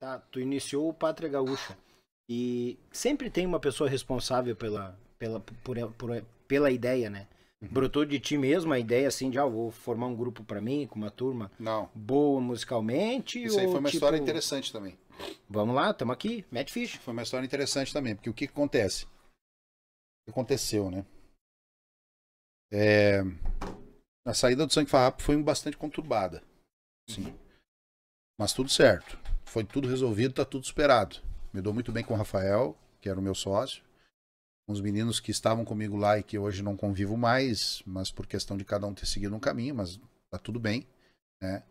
tá, tu iniciou o Pátria Gaúcha. E sempre tem uma pessoa responsável pela, pela, por, por, pela ideia, né? Uhum. Brotou de ti mesmo a ideia assim de, ah, vou formar um grupo para mim, com uma turma Não. boa musicalmente? Isso aí foi uma tipo... história interessante também. Vamos lá, estamos aqui, mete ficha. Foi uma história interessante também, porque o que acontece? O que aconteceu, né? É... A saída do Sangue Farrapo foi bastante conturbada. Sim. Uhum. Mas tudo certo foi tudo resolvido, tá tudo superado. Me dou muito bem com o Rafael, que era o meu sócio. Uns meninos que estavam comigo lá e que hoje não convivo mais, mas por questão de cada um ter seguido um caminho, mas tá tudo bem, né?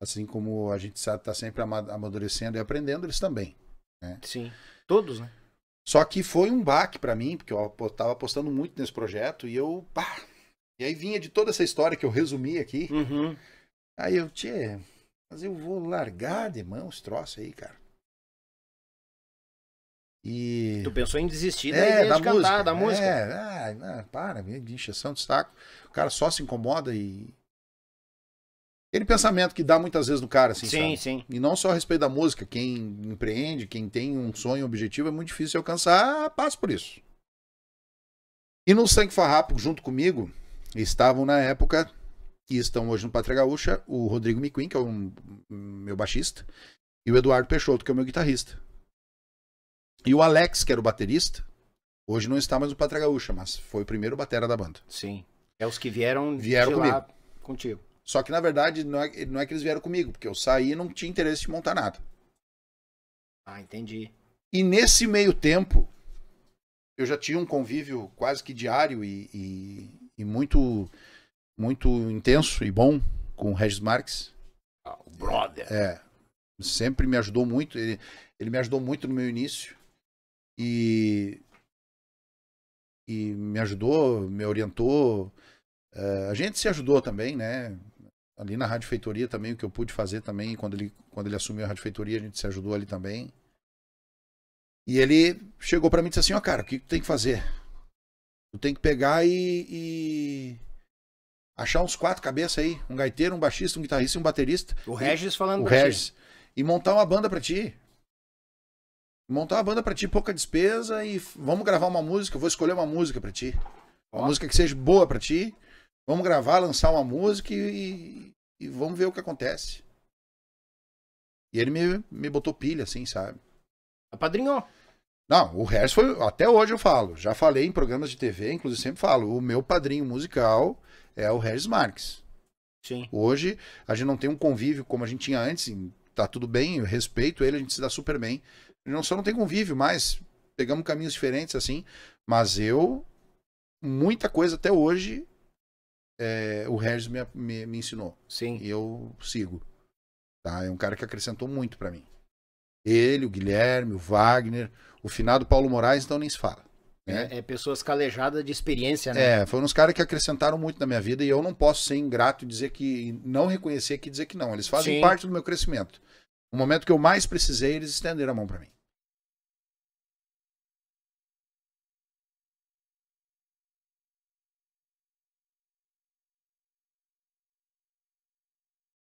Assim como a gente sabe, tá sempre amadurecendo e aprendendo, eles também, né? Sim. Todos, né? Só que foi um baque para mim, porque eu tava apostando muito nesse projeto e eu, pá, e aí vinha de toda essa história que eu resumi aqui. Uhum. Aí eu, tinha mas eu vou largar de mão os troços aí, cara. E... Tu pensou em desistir é, da, de música, cantar, da música? É, ah, para, de injeção de saco. O cara só se incomoda e. Aquele pensamento que dá muitas vezes no cara, assim, sim, sabe? Sim. E não só a respeito da música. Quem empreende, quem tem um sonho, um objetivo, é muito difícil alcançar, passa por isso. E no Sangue Farrapo, junto comigo, estavam na época que estão hoje no Pátria Gaúcha, o Rodrigo Miquim, que é um, meu baixista, e o Eduardo Peixoto, que é o meu guitarrista. E o Alex, que era o baterista, hoje não está mais no Pátria Gaúcha, mas foi o primeiro batera da banda. Sim. É os que vieram, vieram de comigo. lá contigo. Só que, na verdade, não é, não é que eles vieram comigo, porque eu saí e não tinha interesse de montar nada. Ah, entendi. E nesse meio tempo, eu já tinha um convívio quase que diário e, e, e muito muito intenso e bom com o Regis Marques. Ah, o brother. É. Sempre me ajudou muito. Ele, ele me ajudou muito no meu início. E. E me ajudou, me orientou. Uh, a gente se ajudou também, né? Ali na Rádio Feitoria também, o que eu pude fazer também, quando ele, quando ele assumiu a Rádio Feitoria, a gente se ajudou ali também. E ele chegou para mim e disse assim: Ó, oh, cara, o que tu tem que fazer? Tu tem que pegar e, e achar uns quatro cabeças aí, um gaiteiro, um baixista, um guitarrista, um baterista. O Regis falando o Regis. Ti. E montar uma banda para ti. Montar uma banda para ti, pouca despesa e vamos gravar uma música, eu vou escolher uma música para ti. Uma Ó. música que seja boa para ti. Vamos gravar, lançar uma música e, e, vamos ver o que acontece. E ele me, me botou pilha, assim, sabe? Apadrinhou. Não, o Regis foi. Até hoje eu falo. Já falei em programas de TV, inclusive sempre falo. O meu padrinho musical é o Regis Marques. Sim. Hoje, a gente não tem um convívio como a gente tinha antes, tá tudo bem, eu respeito ele, a gente se dá super bem. Não só não tem convívio, mas pegamos caminhos diferentes assim, mas eu muita coisa até hoje é, o Regis me, me, me, ensinou. Sim. E eu sigo. Tá? É um cara que acrescentou muito para mim. Ele, o Guilherme, o Wagner, o finado Paulo Moraes, então nem se fala. Né? É, pessoas calejadas de experiência, né? É, foram uns caras que acrescentaram muito na minha vida e eu não posso ser ingrato e dizer que não reconhecer que dizer que não. Eles fazem Sim. parte do meu crescimento. No momento que eu mais precisei, eles estenderam a mão para mim.